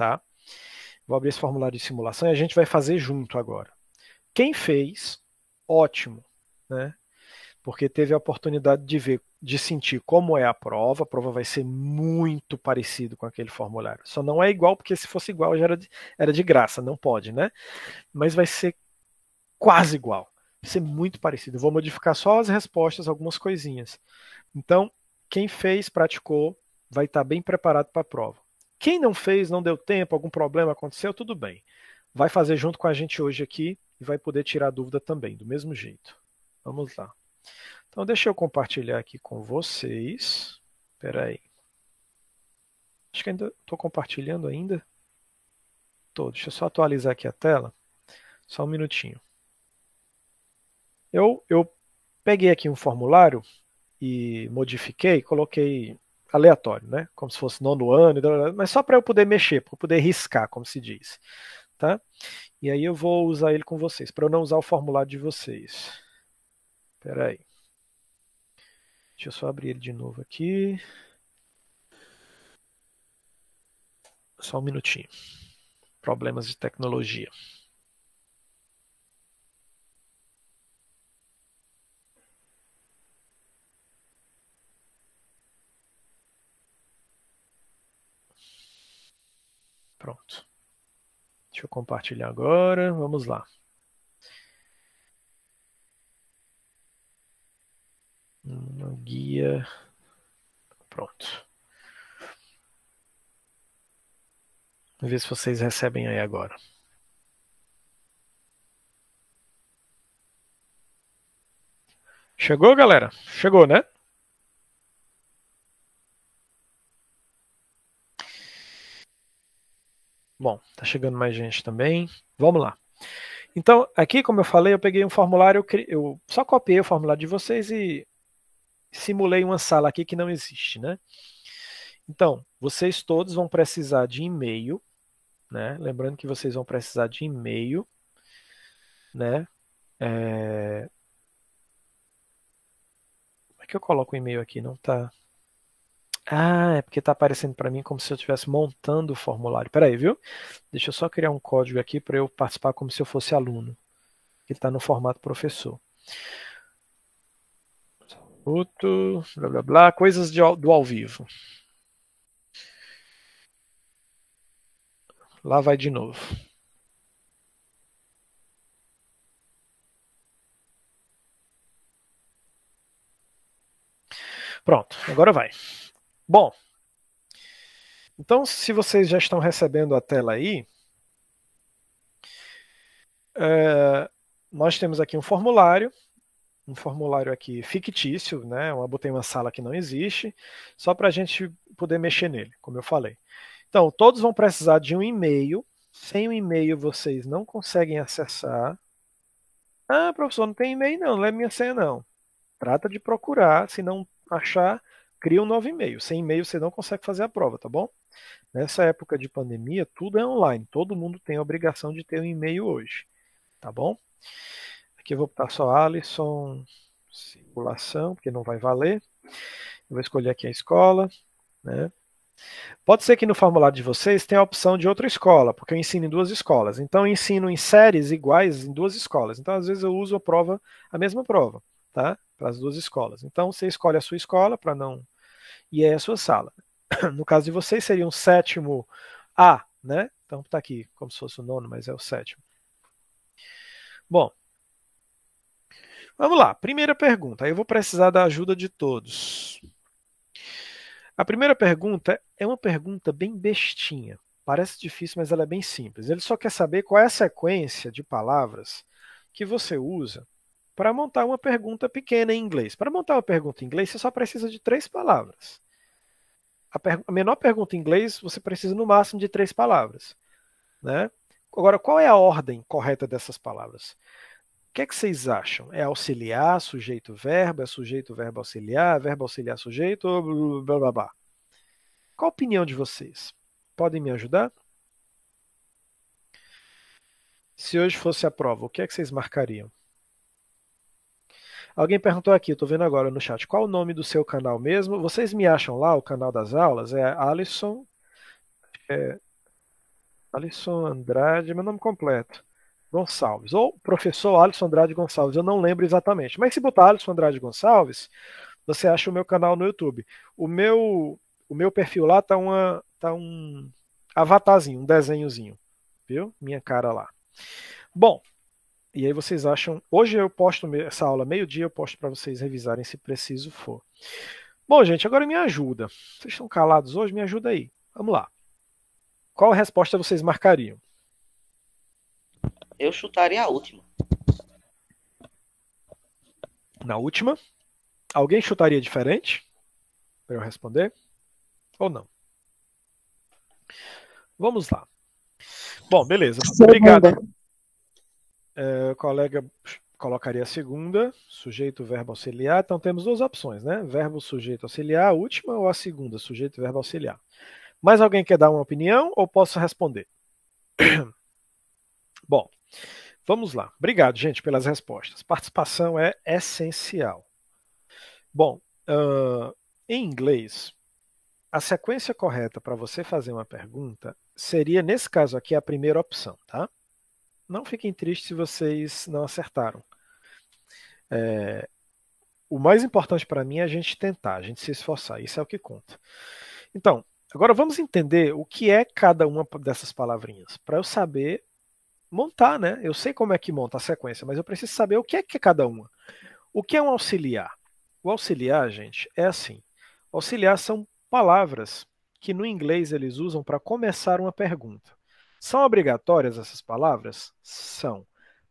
tá? Vou abrir esse formulário de simulação e a gente vai fazer junto agora. Quem fez, ótimo, né? Porque teve a oportunidade de ver, de sentir como é a prova. A prova vai ser muito parecido com aquele formulário. Só não é igual, porque se fosse igual já era de, era de graça, não pode, né? Mas vai ser quase igual. Vai ser muito parecido. vou modificar só as respostas, algumas coisinhas. Então, quem fez, praticou, vai estar bem preparado para a prova. Quem não fez, não deu tempo, algum problema aconteceu, tudo bem. Vai fazer junto com a gente hoje aqui e vai poder tirar dúvida também, do mesmo jeito. Vamos lá. Então, deixa eu compartilhar aqui com vocês. Espera aí. Acho que ainda estou compartilhando ainda. Tô, deixa eu só atualizar aqui a tela. Só um minutinho. Eu, eu peguei aqui um formulário e modifiquei, coloquei aleatório, né? Como se fosse nono ano, mas só para eu poder mexer, para eu poder riscar, como se diz, tá? E aí eu vou usar ele com vocês, para eu não usar o formulário de vocês. Espera aí. Deixa eu só abrir ele de novo aqui. Só um minutinho. Problemas de tecnologia. Pronto. Deixa eu compartilhar agora. Vamos lá. Uma guia. Pronto. Vamos ver se vocês recebem aí agora. Chegou, galera? Chegou, né? Bom, tá chegando mais gente também. Vamos lá. Então, aqui, como eu falei, eu peguei um formulário, eu, cri... eu só copiei o formulário de vocês e simulei uma sala aqui que não existe, né? Então, vocês todos vão precisar de e-mail, né? Lembrando que vocês vão precisar de e-mail, né? É... Como é que eu coloco o e-mail aqui? Não tá... Ah, é porque está aparecendo para mim como se eu estivesse montando o formulário. Peraí, viu? Deixa eu só criar um código aqui para eu participar como se eu fosse aluno. Ele está no formato professor. Outro, blá blá blá, coisas de, do ao vivo. Lá vai de novo. Pronto, agora vai. Bom, então se vocês já estão recebendo a tela aí, é, nós temos aqui um formulário, um formulário aqui fictício, né? Eu botei uma sala que não existe, só para a gente poder mexer nele, como eu falei. Então, todos vão precisar de um e-mail. Sem o um e-mail vocês não conseguem acessar. Ah, professor, não tem e-mail não, não é minha senha não. Trata de procurar, se não achar, cria um 9,5. Sem e-mail você não consegue fazer a prova, tá bom? Nessa época de pandemia, tudo é online. Todo mundo tem a obrigação de ter um e-mail hoje, tá bom? Aqui eu vou botar só Alisson, simulação porque não vai valer. Eu vou escolher aqui a escola, né? Pode ser que no formulário de vocês tenha a opção de outra escola, porque eu ensino em duas escolas. Então, eu ensino em séries iguais em duas escolas. Então, às vezes eu uso a prova, a mesma prova, tá? Para as duas escolas. Então, você escolhe a sua escola para não e é a sua sala. No caso de vocês, seria um sétimo A, né? Então está aqui como se fosse o nono, mas é o sétimo. Bom, vamos lá. Primeira pergunta. Eu vou precisar da ajuda de todos. A primeira pergunta é uma pergunta bem bestinha. Parece difícil, mas ela é bem simples. Ele só quer saber qual é a sequência de palavras que você usa para montar uma pergunta pequena em inglês. Para montar uma pergunta em inglês, você só precisa de três palavras a, per... a, menor pergunta em inglês, você precisa no máximo de três palavras. Né? Agora, qual é a ordem correta dessas palavras? O que, é que vocês acham? É auxiliar, sujeito, verbo? É sujeito, verbo, auxiliar? Verbo, auxiliar, sujeito? Blá, blá, blá. Qual a opinião de vocês? Podem me ajudar? Se hoje fosse a prova, o que é que vocês marcariam? Alguém perguntou aqui, eu tô vendo agora no chat, qual o nome do seu canal mesmo? Vocês me acham lá, o canal das aulas? É Alisson. É, Alisson Andrade, meu nome completo. Gonçalves, ou professor Alisson Andrade Gonçalves, eu não lembro exatamente. Mas se botar Alisson Andrade Gonçalves, você acha o meu canal no YouTube. O meu, o meu perfil lá tá, uma, tá um avatarzinho, um desenhozinho, viu? Minha cara lá. Bom, e aí vocês acham. Hoje eu posto essa aula meio-dia, eu posto para vocês revisarem se preciso for. Bom, gente, agora me ajuda. Vocês estão calados hoje? Me ajuda aí. Vamos lá. Qual resposta vocês marcariam? Eu chutaria a última. Na última? Alguém chutaria diferente? Para eu responder? Ou não? Vamos lá. Bom, beleza. Obrigado é, o colega colocaria a segunda, sujeito, verbo auxiliar. Então temos duas opções, né? Verbo, sujeito, auxiliar, a última ou a segunda, sujeito, verbo auxiliar. Mais alguém quer dar uma opinião ou posso responder? Bom, vamos lá. Obrigado, gente, pelas respostas. Participação é essencial. Bom, uh, em inglês, a sequência correta para você fazer uma pergunta seria, nesse caso aqui, a primeira opção, tá? não fiquem tristes se vocês não acertaram. É, o mais importante para mim é a gente tentar, a gente se esforçar, isso é o que conta. Então, agora vamos entender o que é cada uma dessas palavrinhas, para eu saber montar, né? Eu sei como é que monta a sequência, mas eu preciso saber o que é que é cada uma. O que é um auxiliar? O auxiliar, gente, é assim. Auxiliar são palavras que no inglês eles usam para começar uma pergunta. São obrigatórias essas palavras? São.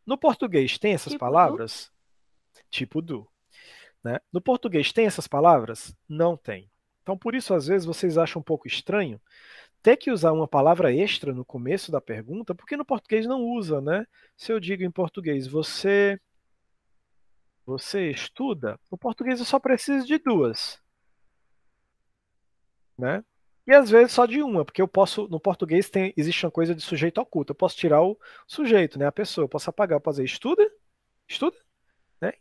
No português tem essas tipo palavras? Do? Tipo do. Né? No português tem essas palavras? Não tem. Então, por isso, às vezes, vocês acham um pouco estranho ter que usar uma palavra extra no começo da pergunta, porque no português não usa, né? Se eu digo em português, você você estuda, no português eu só preciso de duas. Né? E às vezes só de uma, porque eu posso, no português tem, existe uma coisa de sujeito oculto. Eu posso tirar o sujeito, né, a pessoa, eu posso apagar, eu posso dizer estuda, estuda, né?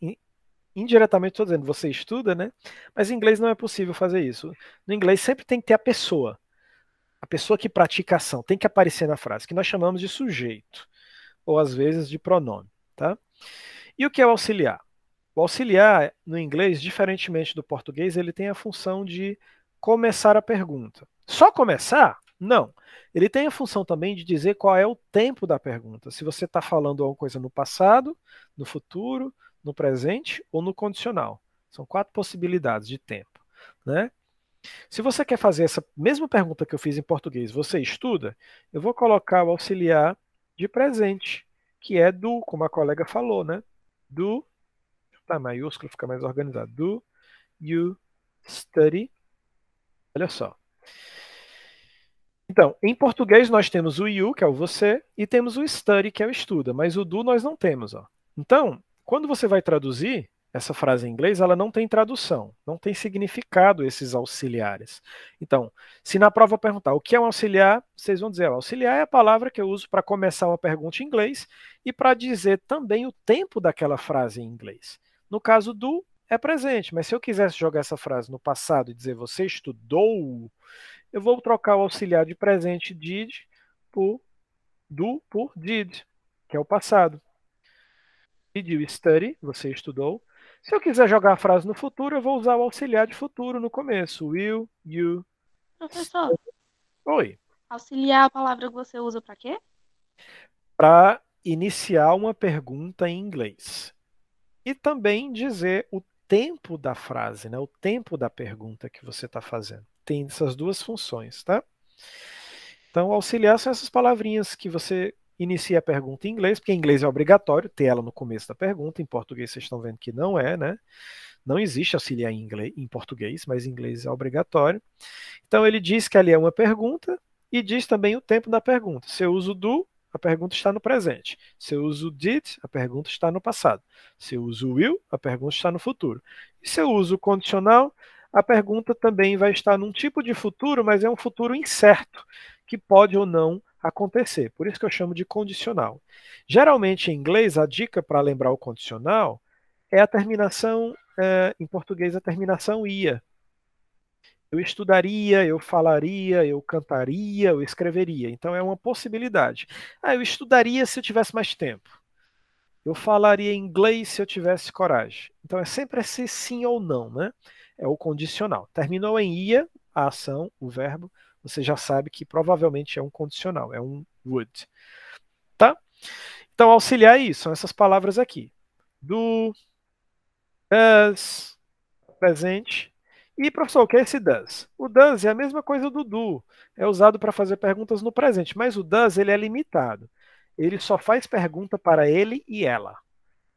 Indiretamente estou dizendo você estuda, né? Mas em inglês não é possível fazer isso. No inglês sempre tem que ter a pessoa. A pessoa que pratica a ação tem que aparecer na frase, que nós chamamos de sujeito, ou às vezes de pronome, tá? E o que é o auxiliar? O auxiliar, no inglês, diferentemente do português, ele tem a função de começar a pergunta. Só começar? Não. Ele tem a função também de dizer qual é o tempo da pergunta. Se você está falando alguma coisa no passado, no futuro, no presente ou no condicional. São quatro possibilidades de tempo. Né? Se você quer fazer essa mesma pergunta que eu fiz em português, você estuda? Eu vou colocar o auxiliar de presente, que é do, como a colega falou, né? Do, tá maiúsculo, fica mais organizado. Do you study? Olha só. Então, em português nós temos o you, que é o você, e temos o study, que é o estuda, mas o do nós não temos. Ó. Então, quando você vai traduzir essa frase em inglês, ela não tem tradução, não tem significado esses auxiliares. Então, se na prova perguntar o que é um auxiliar, vocês vão dizer, ó, auxiliar é a palavra que eu uso para começar uma pergunta em inglês e para dizer também o tempo daquela frase em inglês. No caso do, é presente, mas se eu quisesse jogar essa frase no passado e dizer você estudou, eu vou trocar o auxiliar de presente did por do por did, que é o passado. Did you study? Você estudou. Se eu quiser jogar a frase no futuro, eu vou usar o auxiliar de futuro no começo. Will you? Professor. Study? Oi. Auxiliar é a palavra que você usa para quê? Para iniciar uma pergunta em inglês. E também dizer o tempo da frase, né? o tempo da pergunta que você está fazendo tem essas duas funções, tá? Então, auxiliar são essas palavrinhas que você inicia a pergunta em inglês, porque em inglês é obrigatório ter ela no começo da pergunta, em português vocês estão vendo que não é, né? Não existe auxiliar em, inglês, em português, mas em inglês é obrigatório. Então, ele diz que ali é uma pergunta e diz também o tempo da pergunta. Se eu uso do, a pergunta está no presente. Se eu uso did, a pergunta está no passado. Se eu uso will, a pergunta está no futuro. E se eu uso condicional, a pergunta também vai estar num tipo de futuro, mas é um futuro incerto, que pode ou não acontecer. Por isso que eu chamo de condicional. Geralmente, em inglês, a dica para lembrar o condicional é a terminação, eh, em português, a terminação ia. Eu estudaria, eu falaria, eu cantaria, eu escreveria. Então é uma possibilidade. Ah, eu estudaria se eu tivesse mais tempo. Eu falaria inglês se eu tivesse coragem. Então é sempre esse sim ou não, né? é o condicional. Terminou em ia a ação, o verbo, você já sabe que provavelmente é um condicional, é um would. Tá? Então, auxiliar é isso, são essas palavras aqui. Do, does, presente. E, professor, o que é esse does? O does é a mesma coisa do do. É usado para fazer perguntas no presente, mas o does ele é limitado. Ele só faz pergunta para ele e ela.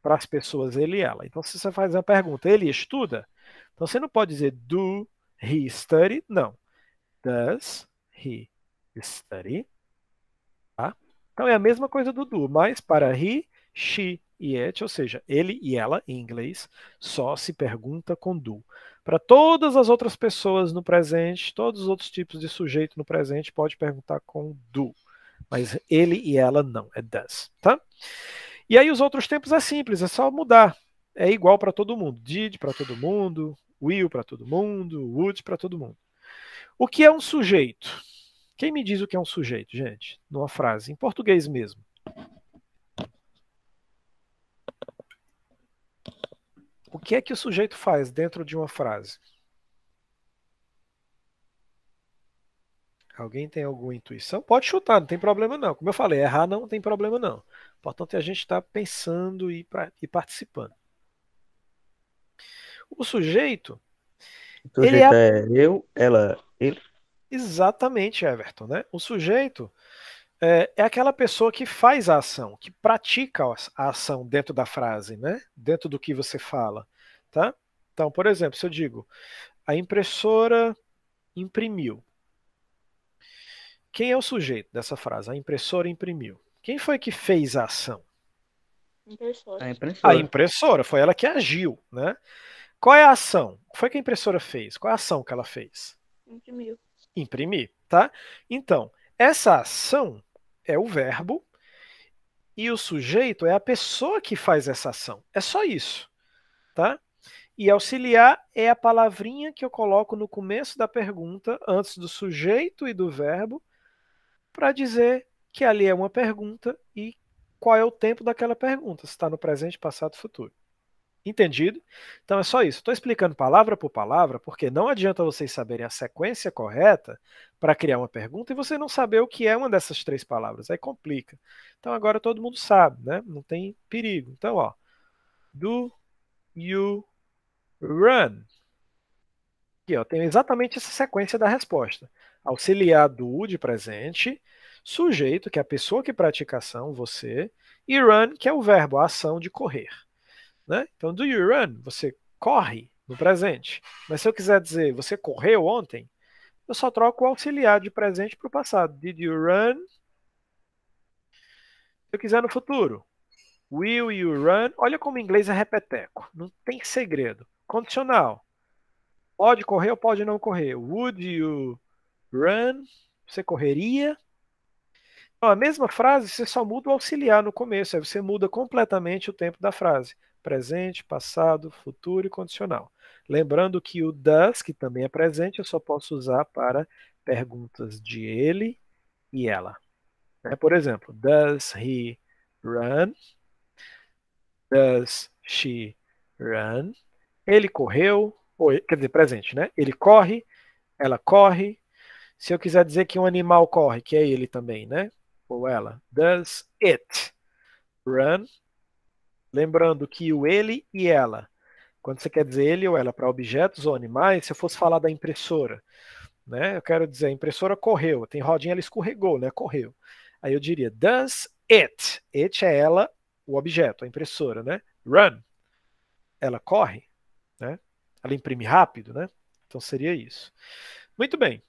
Para as pessoas, ele e ela. Então, se você faz uma pergunta, ele estuda? Então você não pode dizer do he study, não. Does he study? Tá? Então é a mesma coisa do do, mas para he, she e it, ou seja, ele e ela em inglês, só se pergunta com do. Para todas as outras pessoas no presente, todos os outros tipos de sujeito no presente, pode perguntar com do. Mas ele e ela não, é does, tá? E aí os outros tempos é simples, é só mudar é igual para todo mundo. Did para todo mundo, will para todo mundo, would para todo mundo. O que é um sujeito? Quem me diz o que é um sujeito, gente? Numa frase, em português mesmo. O que é que o sujeito faz dentro de uma frase? Alguém tem alguma intuição? Pode chutar, não tem problema não. Como eu falei, errar não tem problema não. O importante é a gente estar tá pensando e, pra, e participando. O sujeito. O sujeito ele é... é eu, ela, ele. Exatamente, Everton, né? O sujeito é, é, aquela pessoa que faz a ação, que pratica a ação dentro da frase, né? Dentro do que você fala, tá? Então, por exemplo, se eu digo a impressora imprimiu. Quem é o sujeito dessa frase? A impressora imprimiu. Quem foi que fez a ação? Impressora. A impressora. A impressora foi ela que agiu, né? Qual é a ação? foi que a impressora fez? Qual é a ação que ela fez? Imprimir. Imprimir, tá? Então, essa ação é o verbo e o sujeito é a pessoa que faz essa ação. É só isso, tá? E auxiliar é a palavrinha que eu coloco no começo da pergunta, antes do sujeito e do verbo, para dizer que ali é uma pergunta e qual é o tempo daquela pergunta, se está no presente, passado, futuro. Entendido? Então é só isso. Estou explicando palavra por palavra, porque não adianta vocês saberem a sequência correta para criar uma pergunta e você não saber o que é uma dessas três palavras. Aí complica. Então agora todo mundo sabe, né? Não tem perigo. Então, ó. Do you run? Aqui, ó, tem exatamente essa sequência da resposta. Auxiliar do de presente, sujeito, que é a pessoa que pratica a ação, você, e run, que é o verbo, a ação de correr. Né? Então, do you run? Você corre no presente. Mas se eu quiser dizer você correu ontem, eu só troco o auxiliar de presente para o passado. Did you run? Se eu quiser no futuro, will you run? Olha como em inglês é repeteco. Não tem segredo. Condicional. Pode correr ou pode não correr. Would you run? Você correria? Então, a mesma frase, você só muda o auxiliar no começo. Aí você muda completamente o tempo da frase presente, passado, futuro e condicional. Lembrando que o does, que também é presente, eu só posso usar para perguntas de ele e ela. Né? Por exemplo, does he run? Does she run? Ele correu, ou, quer dizer, presente, né? Ele corre, ela corre. Se eu quiser dizer que um animal corre, que é ele também, né? Ou ela. Does it run? Lembrando que o ele e ela, quando você quer dizer ele ou ela para objetos ou animais, se eu fosse falar da impressora, né? Eu quero dizer, a impressora correu, tem rodinha, ela escorregou, né? Correu. Aí eu diria, does it? It é ela, o objeto, a impressora, né? Run. Ela corre, né? Ela imprime rápido, né? Então seria isso. Muito bem.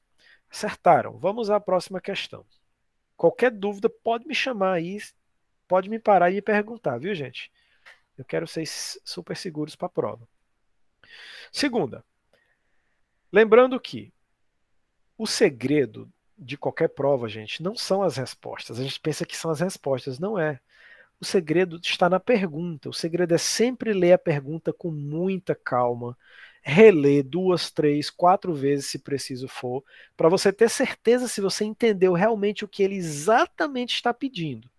Acertaram. Vamos à próxima questão. Qualquer dúvida pode me chamar aí, pode me parar e me perguntar, viu, gente? Eu quero ser super seguros para a prova. Segunda, lembrando que o segredo de qualquer prova, gente, não são as respostas. A gente pensa que são as respostas, não é. O segredo está na pergunta. O segredo é sempre ler a pergunta com muita calma, reler duas, três, quatro vezes, se preciso for, para você ter certeza se você entendeu realmente o que ele exatamente está pedindo.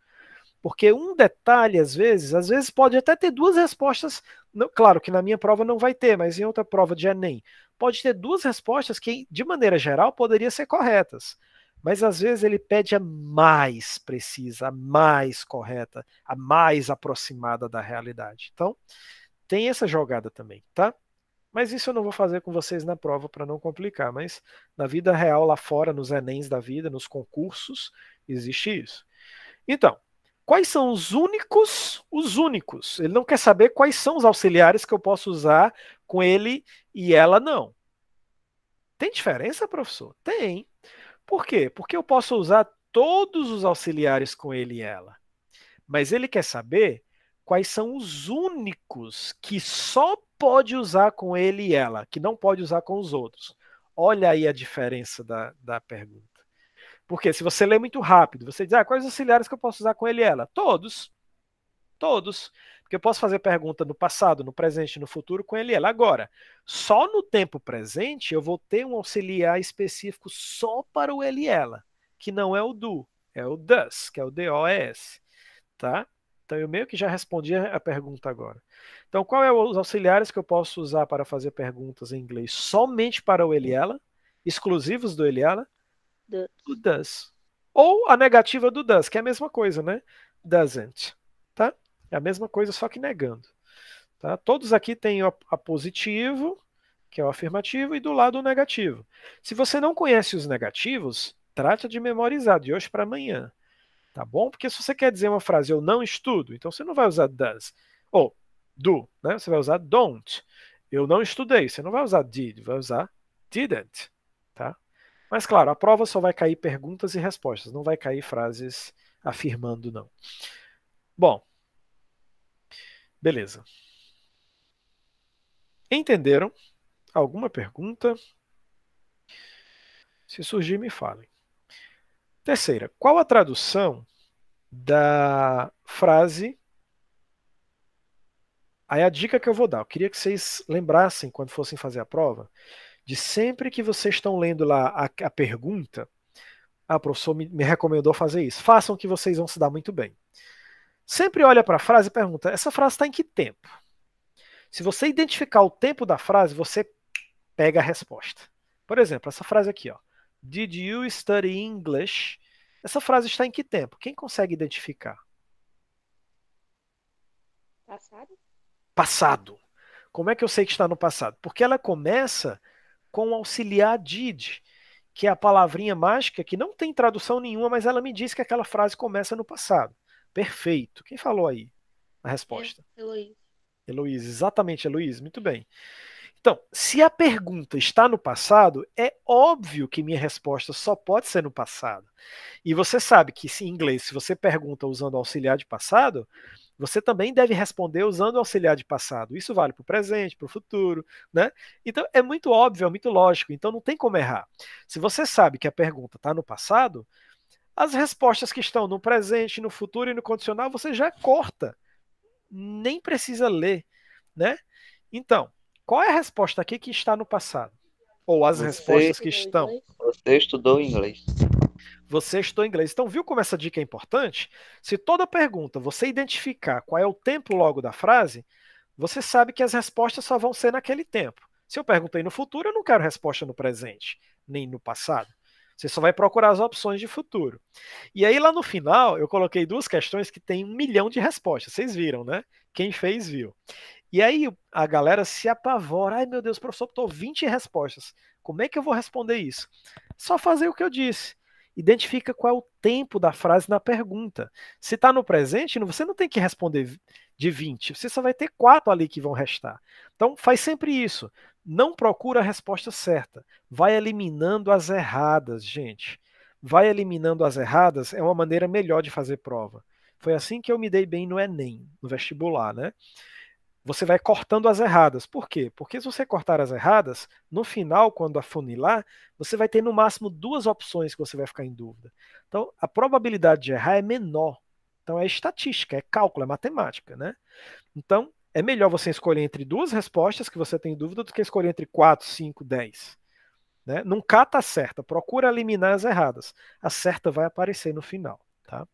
Porque um detalhe, às vezes, às vezes pode até ter duas respostas. Claro que na minha prova não vai ter, mas em outra prova de Enem, pode ter duas respostas que, de maneira geral, poderiam ser corretas. Mas às vezes ele pede a mais precisa, a mais correta, a mais aproximada da realidade. Então, tem essa jogada também, tá? Mas isso eu não vou fazer com vocês na prova para não complicar. Mas na vida real, lá fora, nos Enems da vida, nos concursos, existe isso. Então, quais são os únicos, os únicos. Ele não quer saber quais são os auxiliares que eu posso usar com ele e ela não. Tem diferença, professor? Tem. Por quê? Porque eu posso usar todos os auxiliares com ele e ela. Mas ele quer saber quais são os únicos que só pode usar com ele e ela, que não pode usar com os outros. Olha aí a diferença da, da pergunta. Porque se você lê muito rápido, você diz, ah, quais auxiliares que eu posso usar com ele e ela? Todos. Todos. Porque eu posso fazer pergunta no passado, no presente, no futuro com ele e ela. Agora, só no tempo presente eu vou ter um auxiliar específico só para o ele e ela, que não é o do, é o does, que é o DOS. Tá? Então eu meio que já respondi a pergunta agora. Então, qual é os auxiliares que eu posso usar para fazer perguntas em inglês somente para o ele e ela, exclusivos do ele e ela? does. do does. Ou a negativa do does, que é a mesma coisa, né? Doesn't. Tá? É a mesma coisa, só que negando. Tá? Todos aqui têm a positivo, que é o afirmativo, e do lado o negativo. Se você não conhece os negativos, trata de memorizar de hoje para amanhã. Tá bom? Porque se você quer dizer uma frase, eu não estudo, então você não vai usar does. Ou do, né? Você vai usar don't. Eu não estudei. Você não vai usar did, vai usar didn't. Tá? Mas, claro, a prova só vai cair perguntas e respostas, não vai cair frases afirmando, não. Bom, beleza. Entenderam? Alguma pergunta? Se surgir, me falem. Terceira, qual a tradução da frase? Aí a dica que eu vou dar, eu queria que vocês lembrassem quando fossem fazer a prova, de sempre que vocês estão lendo lá a, a pergunta, ah, o professor me, me, recomendou fazer isso. Façam que vocês vão se dar muito bem. Sempre olha para a frase e pergunta: essa frase está em que tempo? Se você identificar o tempo da frase, você pega a resposta. Por exemplo, essa frase aqui, ó. Did you study English? Essa frase está em que tempo? Quem consegue identificar? Passado. Passado. Como é que eu sei que está no passado? Porque ela começa com o auxiliar did, que é a palavrinha mágica que não tem tradução nenhuma, mas ela me diz que aquela frase começa no passado. Perfeito. Quem falou aí a resposta? É, Heloísa. Heloísa, exatamente, Heloísa. Muito bem. Então, se a pergunta está no passado, é óbvio que minha resposta só pode ser no passado. E você sabe que, em inglês, se você pergunta usando auxiliar de passado, você também deve responder usando o auxiliar de passado. Isso vale para o presente, para o futuro, né? Então é muito óbvio, é muito lógico. Então não tem como errar. Se você sabe que a pergunta está no passado, as respostas que estão no presente, no futuro e no condicional você já corta. Nem precisa ler, né? Então, qual é a resposta aqui que está no passado? Ou as você, respostas que estão? Você estudou inglês você estudou inglês. Então, viu como essa dica é importante? Se toda pergunta você identificar qual é o tempo logo da frase, você sabe que as respostas só vão ser naquele tempo. Se eu perguntei no futuro, eu não quero resposta no presente, nem no passado. Você só vai procurar as opções de futuro. E aí, lá no final, eu coloquei duas questões que tem um milhão de respostas. Vocês viram, né? Quem fez, viu. E aí, a galera se apavora. Ai, meu Deus, professor, estou 20 respostas. Como é que eu vou responder isso? Só fazer o que eu disse identifica qual é o tempo da frase na pergunta. Se está no presente, você não tem que responder de 20, você só vai ter quatro ali que vão restar. Então, faz sempre isso. Não procura a resposta certa. Vai eliminando as erradas, gente. Vai eliminando as erradas é uma maneira melhor de fazer prova. Foi assim que eu me dei bem no Enem, no vestibular, né? você vai cortando as erradas. Por quê? Porque se você cortar as erradas, no final, quando afunilar, você vai ter no máximo duas opções que você vai ficar em dúvida. Então, a probabilidade de errar é menor. Então, é estatística, é cálculo, é matemática, né? Então, é melhor você escolher entre duas respostas que você tem dúvida do que escolher entre quatro, cinco, dez. Né? Não cata a certa, procura eliminar as erradas. A certa vai aparecer no final. Tá?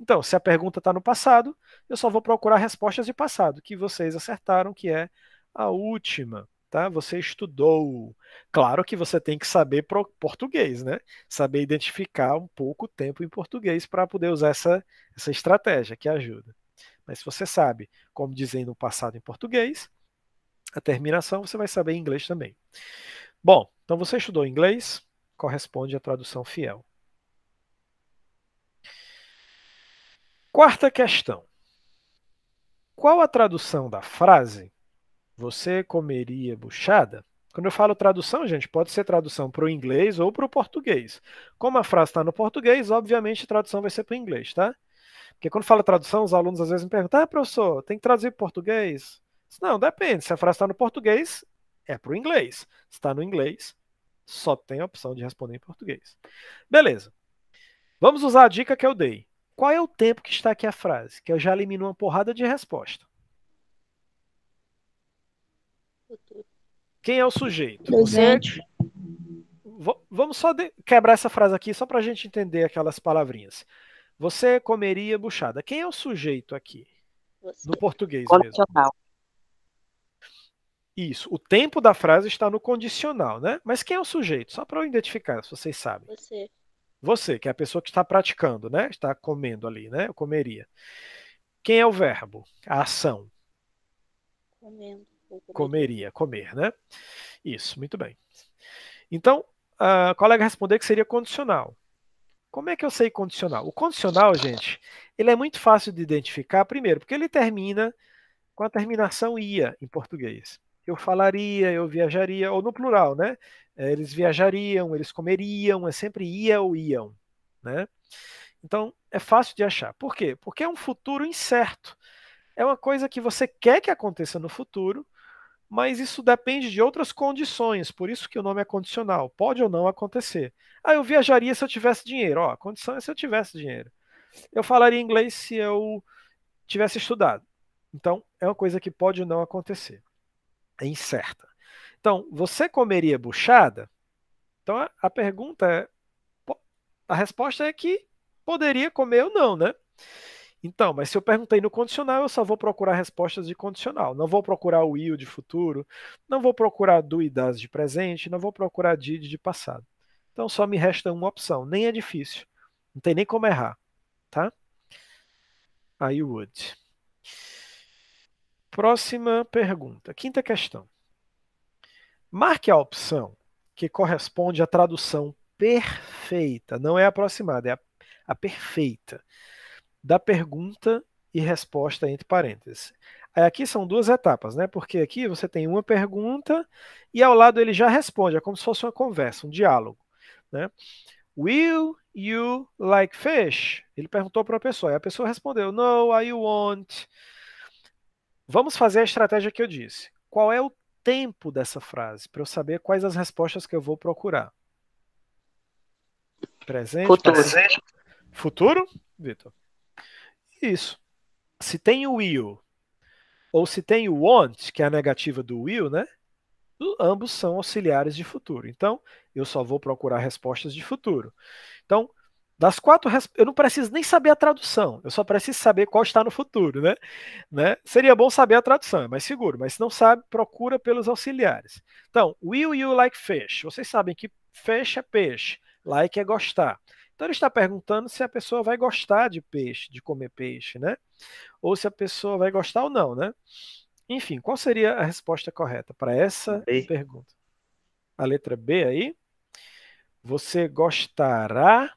Então, se a pergunta está no passado, eu só vou procurar respostas de passado, que vocês acertaram, que é a última. Tá? Você estudou. Claro que você tem que saber português, né? Saber identificar um pouco o tempo em português para poder usar essa, essa estratégia que ajuda. Mas se você sabe como dizer no passado em português, a terminação você vai saber em inglês também. Bom, então você estudou inglês, corresponde à tradução fiel. Quarta questão. Qual a tradução da frase você comeria buchada? Quando eu falo tradução, gente, pode ser tradução para o inglês ou para o português. Como a frase está no português, obviamente a tradução vai ser para o inglês, tá? Porque quando fala tradução, os alunos às vezes me perguntam: ah, professor, tem que traduzir para português? Não, depende. Se a frase está no português, é para o inglês. Se está no inglês, só tem a opção de responder em português. Beleza. Vamos usar a dica que eu dei. Qual é o tempo que está aqui a frase? Que eu já elimino uma porrada de resposta. Quem é o sujeito? Presente. É vamos só de... quebrar essa frase aqui só para a gente entender aquelas palavrinhas. Você comeria buchada. Quem é o sujeito aqui? Você. No português condicional. mesmo. Isso. O tempo da frase está no condicional, né? Mas quem é o sujeito? Só para eu identificar, se vocês sabem. Você. Você, que é a pessoa que está praticando, né? Está comendo ali, né? Eu comeria. Quem é o verbo? A ação. Comendo. Comeria, comer, né? Isso, muito bem. Então, a ah, colega respondeu que seria condicional. Como é que eu sei condicional? O condicional, gente, ele é muito fácil de identificar, primeiro, porque ele termina com a terminação ia em português eu falaria, eu viajaria, ou no plural, né? É, eles viajariam, eles comeriam, é sempre ia ou iam, né? Então, é fácil de achar. Por quê? Porque é um futuro incerto. É uma coisa que você quer que aconteça no futuro, mas isso depende de outras condições, por isso que o nome é condicional. Pode ou não acontecer. Ah, eu viajaria se eu tivesse dinheiro. Ó, a condição é se eu tivesse dinheiro. Eu falaria inglês se eu tivesse estudado. Então, é uma coisa que pode ou não acontecer é incerta. Então, você comeria buchada? Então, a pergunta é, a resposta é que poderia comer ou não, né? Então, mas se eu perguntei no condicional, eu só vou procurar respostas de condicional. Não vou procurar o will de futuro, não vou procurar do e das de presente, não vou procurar did de passado. Então só me resta uma opção, nem é difícil. Não tem nem como errar, tá? I would. Próxima pergunta, quinta questão. Marque a opção que corresponde à tradução perfeita, não é aproximada, é a, a perfeita, da pergunta e resposta entre parênteses. Aí aqui são duas etapas, né? Porque aqui você tem uma pergunta e ao lado ele já responde, é como se fosse uma conversa, um diálogo, né? Will you like fish? Ele perguntou para a pessoa, e a pessoa respondeu, No, I won't. Vamos fazer a estratégia que eu disse. Qual é o tempo dessa frase para eu saber quais as respostas que eu vou procurar? Presente. Futuro. Presente. Futuro, Vitor. Isso. Se tem o will ou se tem o want, que é a negativa do will, né? Ambos são auxiliares de futuro. Então, eu só vou procurar respostas de futuro. Então, das quatro, eu não preciso nem saber a tradução, eu só preciso saber qual está no futuro, né? né? Seria bom saber a tradução, é mais seguro, mas se não sabe, procura pelos auxiliares. Então, will you like fish? Vocês sabem que fish é peixe, like é gostar. Então ele está perguntando se a pessoa vai gostar de peixe, de comer peixe, né? Ou se a pessoa vai gostar ou não, né? Enfim, qual seria a resposta correta para essa B. pergunta? A letra B aí. Você gostará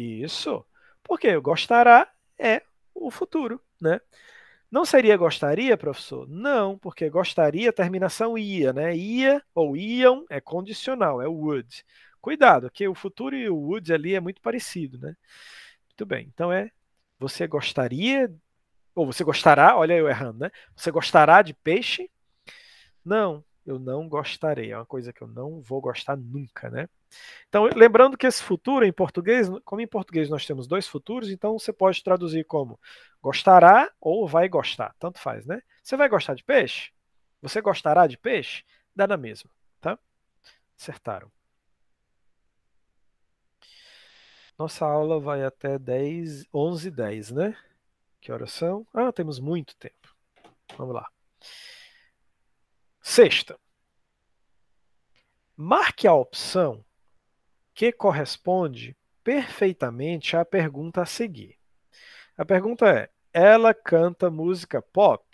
isso. Porque gostará é o futuro, né? Não seria gostaria, professor? Não, porque gostaria, terminação ia, né? Ia ou iam é condicional, é would. Cuidado, que o futuro e o would ali é muito parecido, né? Muito bem. Então é você gostaria ou você gostará, olha eu errando, né? Você gostará de peixe? Não, eu não gostarei. É uma coisa que eu não vou gostar nunca, né? Então, lembrando que esse futuro em português, como em português nós temos dois futuros, então você pode traduzir como gostará ou vai gostar, tanto faz, né? Você vai gostar de peixe? Você gostará de peixe? Dá na mesma, tá? Acertaram. Nossa aula vai até 10, 11 10, né? Que horas são? Ah, temos muito tempo. Vamos lá. Sexta. Marque a opção que corresponde perfeitamente à pergunta a seguir. A pergunta é: ela canta música pop?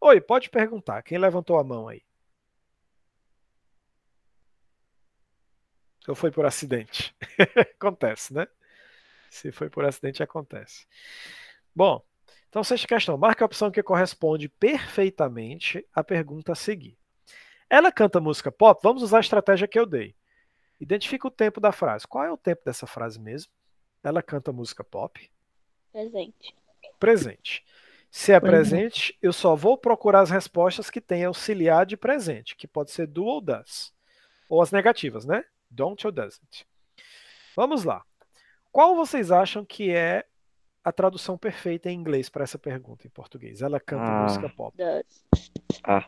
Oi, pode perguntar. Quem levantou a mão aí? Ou foi por acidente? acontece, né? Se foi por acidente, acontece. Bom, então, sexta questão. Marque a opção que corresponde perfeitamente à pergunta a seguir. Ela canta música pop? Vamos usar a estratégia que eu dei. Identifica o tempo da frase. Qual é o tempo dessa frase mesmo? Ela canta música pop? Presente. Presente. Se é uhum. presente, eu só vou procurar as respostas que têm auxiliar de presente, que pode ser do ou das. Ou as negativas, né? Don't ou doesn't. Vamos lá. Qual vocês acham que é a tradução perfeita em inglês para essa pergunta em português? Ela canta ah, música pop. Does. Ah.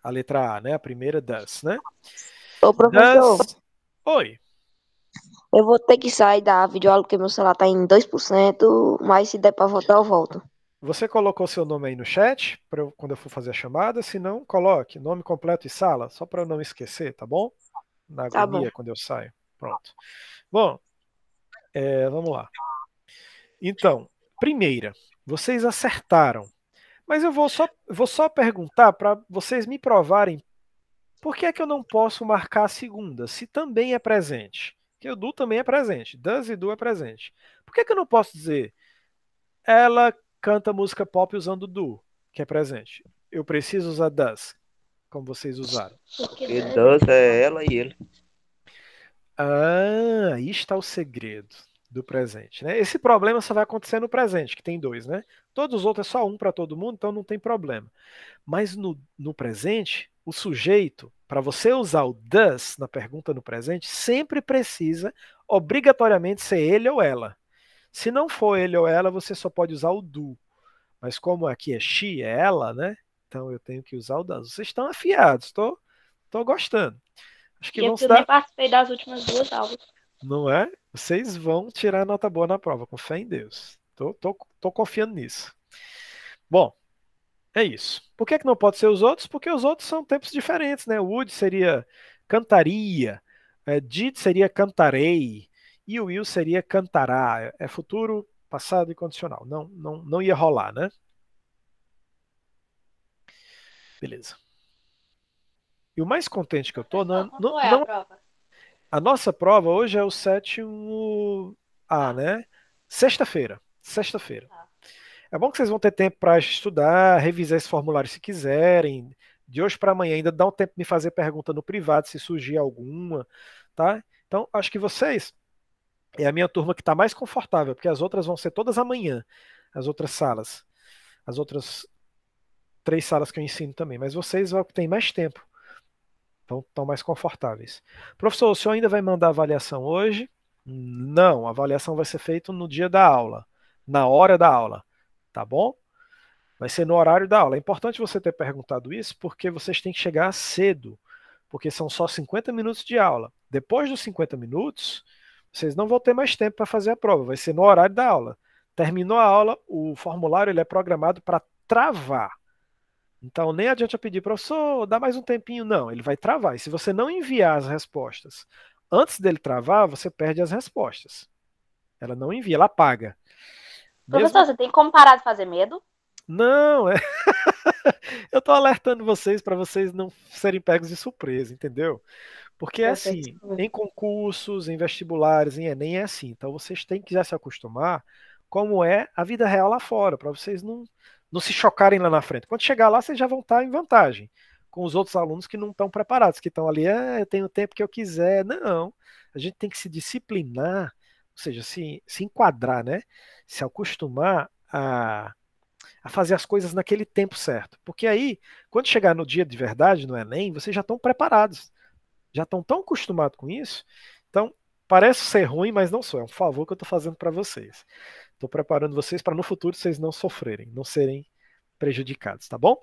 A letra A, né? A primeira, does, né? Ô, professor. Does... Oi. Eu vou ter que sair da videoaula porque meu celular tá em 2%, mas se der para voltar, eu volto. Você colocou seu nome aí no chat, eu, quando eu for fazer a chamada, se não, coloque nome completo e sala, só para eu não esquecer, tá bom? Na tá agonia, bom. quando eu saio. Pronto. Bom, é, vamos lá. Então, primeira, vocês acertaram. Mas eu vou só, vou só perguntar para vocês me provarem por que é que eu não posso marcar a segunda, se também é presente? Que o do também é presente, does e do é presente. Por que é que eu não posso dizer ela canta música pop usando do, que é presente? Eu preciso usar does, como vocês usaram. Porque does é, é ela e ele. Ah, aí está o segredo do presente. Né? Esse problema só vai acontecer no presente, que tem dois, né? Todos os outros é só um para todo mundo, então não tem problema. Mas no, no presente, o sujeito, para você usar o does na pergunta no presente, sempre precisa obrigatoriamente ser ele ou ela. Se não for ele ou ela, você só pode usar o do. Mas como aqui é she, é ela, né? Então eu tenho que usar o das. Vocês estão afiados, estou tô, tô gostando. Acho que e vão dar... nem participei das últimas duas aulas. Não é? Vocês vão tirar nota boa na prova, com fé em Deus. Tô, tô, tô confiando nisso. Bom, é isso. Por que, que não pode ser os outros? Porque os outros são tempos diferentes, né? O would seria cantaria, é, did seria cantarei, e o will seria cantará. É, é futuro, passado e condicional. Não, não, não ia rolar, né? Beleza. E o mais contente que eu tô, não. não, não, não... É a, nossa prova hoje é o sétimo A, né? Sexta-feira. Sexta-feira. Ah. É bom que vocês vão ter tempo para estudar, revisar esse formulário se quiserem. De hoje para amanhã ainda dá um tempo de fazer pergunta no privado se surgir alguma, tá? Então, acho que vocês é a minha turma que está mais confortável, porque as outras vão ser todas amanhã, as outras salas. As outras três salas que eu ensino também, mas vocês vão é que tem mais tempo. Então, estão mais confortáveis. Professor, o senhor ainda vai mandar avaliação hoje? Não, a avaliação vai ser feita no dia da aula, na hora da aula tá bom? Vai ser no horário da aula. É importante você ter perguntado isso porque vocês têm que chegar cedo, porque são só 50 minutos de aula. Depois dos 50 minutos, vocês não vão ter mais tempo para fazer a prova, vai ser no horário da aula. Terminou a aula, o formulário ele é programado para travar. Então, nem adianta pedir, professor, dá mais um tempinho. Não, ele vai travar. E se você não enviar as respostas antes dele travar, você perde as respostas. Ela não envia, ela apaga. Professor, Mesmo... você tem como parar de fazer medo? Não, é. eu tô alertando vocês para vocês não serem pegos de surpresa, entendeu? Porque é assim, em concursos, em vestibulares, em Enem é assim. Então vocês têm que já se acostumar como é a vida real lá fora, para vocês não, não se chocarem lá na frente. Quando chegar lá, vocês já vão estar tá em vantagem com os outros alunos que não estão preparados, que estão ali, ah, eu tenho o tempo que eu quiser. Não, a gente tem que se disciplinar ou seja, se, se enquadrar, né? Se acostumar a, a fazer as coisas naquele tempo certo. Porque aí, quando chegar no dia de verdade, no Enem, vocês já estão preparados, já estão tão acostumados com isso. Então, parece ser ruim, mas não sou. É um favor que eu estou fazendo para vocês. Estou preparando vocês para no futuro vocês não sofrerem, não serem prejudicados, tá bom?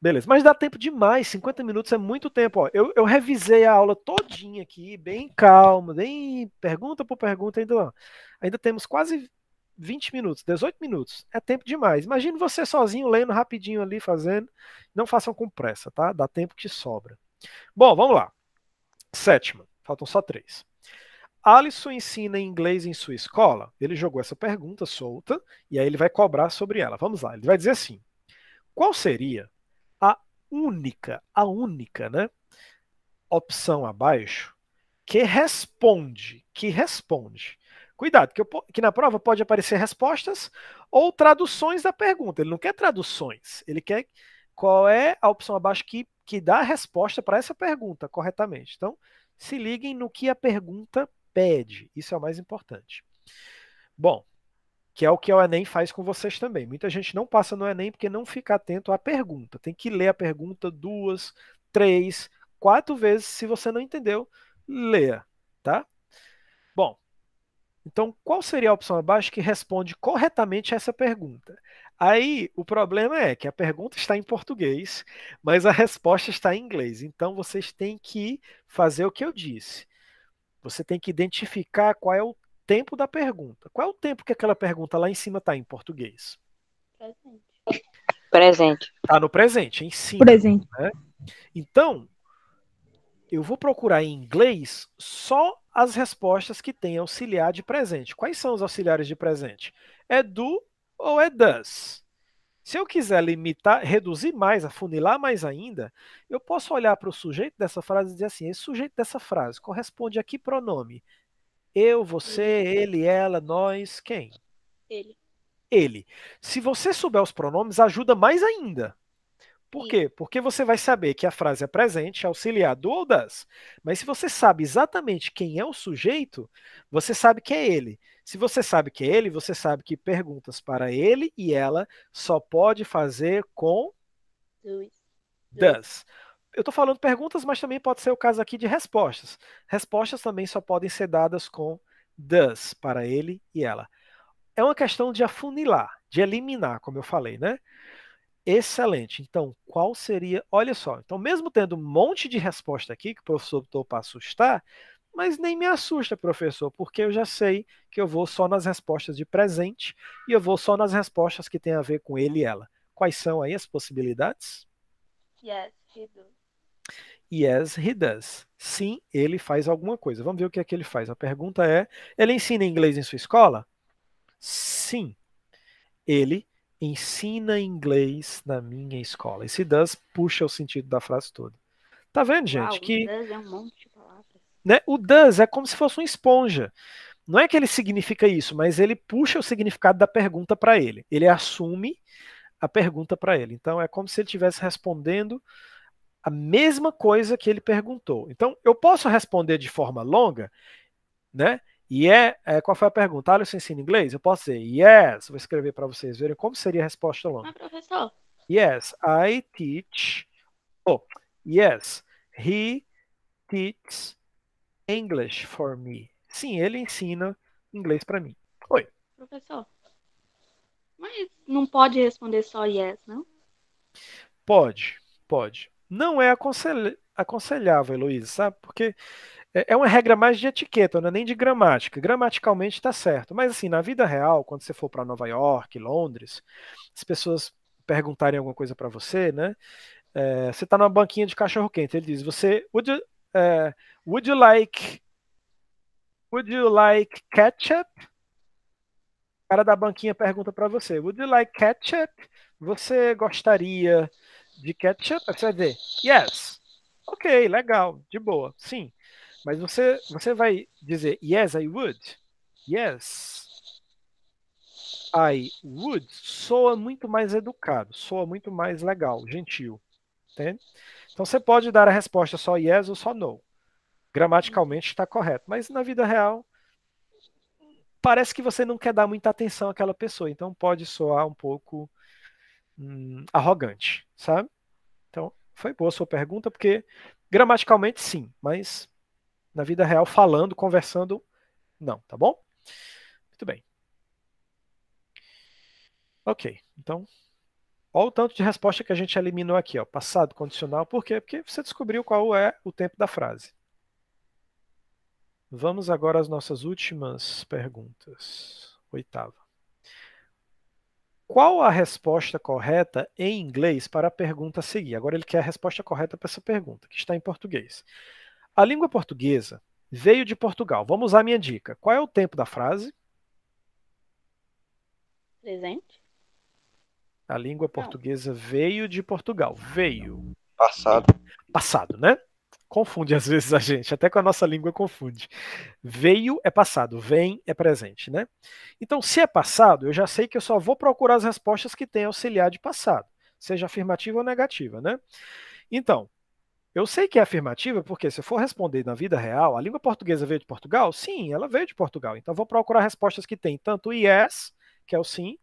Beleza, mas dá tempo demais, 50 minutos é muito tempo. Ó. Eu, eu revisei a aula todinha aqui, bem calma, bem pergunta por pergunta, ainda, ainda temos quase 20 minutos, 18 minutos. É tempo demais. Imagina você sozinho lendo rapidinho ali, fazendo. Não façam com pressa, tá? Dá tempo que sobra. Bom, vamos lá. Sétima, faltam só três. Alisson ensina inglês em sua escola? Ele jogou essa pergunta solta e aí ele vai cobrar sobre ela. Vamos lá, ele vai dizer assim: qual seria a única, a única, né? Opção abaixo que responde, que responde. Cuidado, que, eu, que, na prova pode aparecer respostas ou traduções da pergunta. Ele não quer traduções, ele quer qual é a opção abaixo que, que dá a resposta para essa pergunta corretamente. Então, se liguem no que a pergunta pede, isso é o mais importante. Bom, que é o que o Enem faz com vocês também. Muita gente não passa no Enem porque não fica atento à pergunta. Tem que ler a pergunta duas, três, quatro vezes. Se você não entendeu, leia, tá? Bom, então qual seria a opção abaixo que responde corretamente essa pergunta? Aí o problema é que a pergunta está em português, mas a resposta está em inglês. Então vocês têm que fazer o que eu disse. Você tem que identificar qual é o tempo da pergunta. Qual é o tempo que aquela pergunta lá em cima está em português? Presente. Presente. Está no presente, em cima. Presente. Né? Então, eu vou procurar em inglês só as respostas que têm auxiliar de presente. Quais são os auxiliares de presente? É do ou é das? Se eu quiser limitar, reduzir mais, afunilar mais ainda, eu posso olhar para o sujeito dessa frase e dizer assim: esse sujeito dessa frase corresponde a que pronome? Eu, você, ele, ela, nós, quem? Ele. Ele. Se você souber os pronomes, ajuda mais ainda. Por Sim. quê? Porque você vai saber que a frase é presente, auxiliar do ou das. Mas se você sabe exatamente quem é o sujeito, você sabe que é ele. Se você sabe que é ele, você sabe que perguntas para ele e ela só pode fazer com dois. does eu estou falando perguntas, mas também pode ser o caso aqui de respostas. Respostas também só podem ser dadas com does para ele e ela. É uma questão de afunilar, de eliminar, como eu falei, né? Excelente. Então, qual seria? Olha só. Então, mesmo tendo um monte de resposta aqui que o professor optou para assustar, mas nem me assusta, professor, porque eu já sei que eu vou só nas respostas de presente e eu vou só nas respostas que têm a ver com ele e ela. Quais são aí as possibilidades? Yes, he do. Yes, he does. Sim, ele faz alguma coisa. Vamos ver o que é que ele faz. A pergunta é: ele ensina inglês em sua escola? Sim, ele ensina inglês na minha escola. Esse does puxa o sentido da frase toda. Tá vendo, gente? Uau, que does é um monte de palavras. Né? O does é como se fosse uma esponja. Não é que ele significa isso, mas ele puxa o significado da pergunta para ele. Ele assume a pergunta para ele. Então é como se ele estivesse respondendo a mesma coisa que ele perguntou. Então, eu posso responder de forma longa, né? E yeah, é, é, qual foi a pergunta? Ah, você ensina inglês? Eu posso dizer yes. Vou escrever para vocês verem como seria a resposta longa. Ah, professor. Yes, I teach. Oh, yes, he teaches English for me. Sim, ele ensina inglês para mim. Oi. Professor, mas não pode responder só yes, não? Pode, pode não é aconselha aconselhável, Luiz, sabe? Porque é, é uma regra mais de etiqueta, não é nem de gramática. Gramaticalmente está certo, mas assim, na vida real, quando você for para Nova York, Londres, as pessoas perguntarem alguma coisa para você, né? É, você está numa banquinha de cachorro quente, ele diz: "Você would you, é, would you like would you like ketchup?" O cara da banquinha pergunta para você: "Would you like ketchup?" Você gostaria de ketchup, você vai dizer, yes, ok, legal, de boa, sim. Mas você, você vai dizer, yes, I would. Yes, I would. Soa muito mais educado, soa muito mais legal, gentil. Entende? Então você pode dar a resposta só yes ou só no. Gramaticalmente está correto, mas na vida real parece que você não quer dar muita atenção àquela pessoa, então pode soar um pouco hum, arrogante, sabe? Então, foi boa a sua pergunta, porque gramaticalmente sim, mas na vida real, falando, conversando, não, tá bom? Muito bem. Ok, então, olha o tanto de resposta que a gente eliminou aqui, ó, passado, condicional, por quê? Porque você descobriu qual é o tempo da frase. Vamos agora às nossas últimas perguntas. Oitava. Qual a resposta correta em inglês para a pergunta a seguir? Agora ele quer a resposta correta para essa pergunta, que está em português. A língua portuguesa veio de Portugal. Vamos usar a minha dica. Qual é o tempo da frase? Presente. A língua portuguesa Não. veio de Portugal. Veio. Passado. Passado, né? confunde às vezes a gente, até com a nossa língua confunde. Veio é passado, vem é presente, né? Então, se é passado, eu já sei que eu só vou procurar as respostas que têm auxiliar de passado, seja afirmativa ou negativa, né? Então, eu sei que é afirmativa porque se eu for responder na vida real, a língua portuguesa veio de Portugal? Sim, ela veio de Portugal. Então, eu vou procurar respostas que têm tanto yes, que é o sim,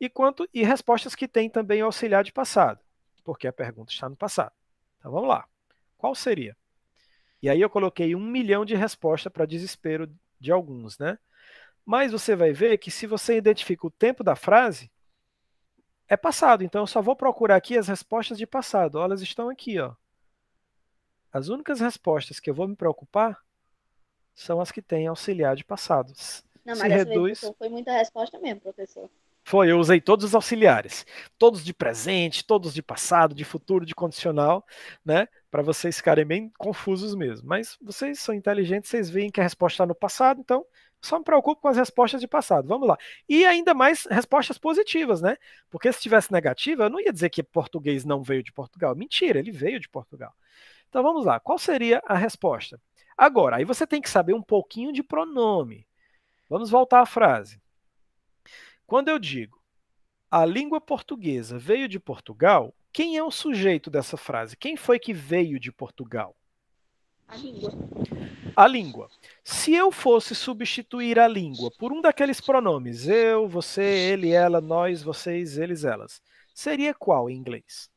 e quanto e respostas que têm também auxiliar de passado, porque a pergunta está no passado. Então, vamos lá qual seria? E aí eu coloquei um milhão de respostas para desespero de alguns, né? Mas você vai ver que se você identifica o tempo da frase, é passado. Então eu só vou procurar aqui as respostas de passado. elas estão aqui, ó. As únicas respostas que eu vou me preocupar são as que têm auxiliar de passados. Não, mas Se reduz... foi muita resposta mesmo, professor. Foi, eu usei todos os auxiliares, todos de presente, todos de passado, de futuro, de condicional, né? para vocês ficarem bem confusos mesmo. Mas vocês são inteligentes, vocês veem que a resposta está no passado, então só me preocupo com as respostas de passado. Vamos lá. E ainda mais respostas positivas, né? Porque se tivesse negativa, eu não ia dizer que português não veio de Portugal. Mentira, ele veio de Portugal. Então vamos lá. Qual seria a resposta? Agora, aí você tem que saber um pouquinho de pronome. Vamos voltar à frase. Quando eu digo a língua portuguesa veio de Portugal, quem é o sujeito dessa frase? Quem foi que veio de Portugal? A língua. A língua. Se eu fosse substituir a língua por um daqueles pronomes, eu, você, ele, ela, nós, vocês, eles, elas, seria qual em inglês?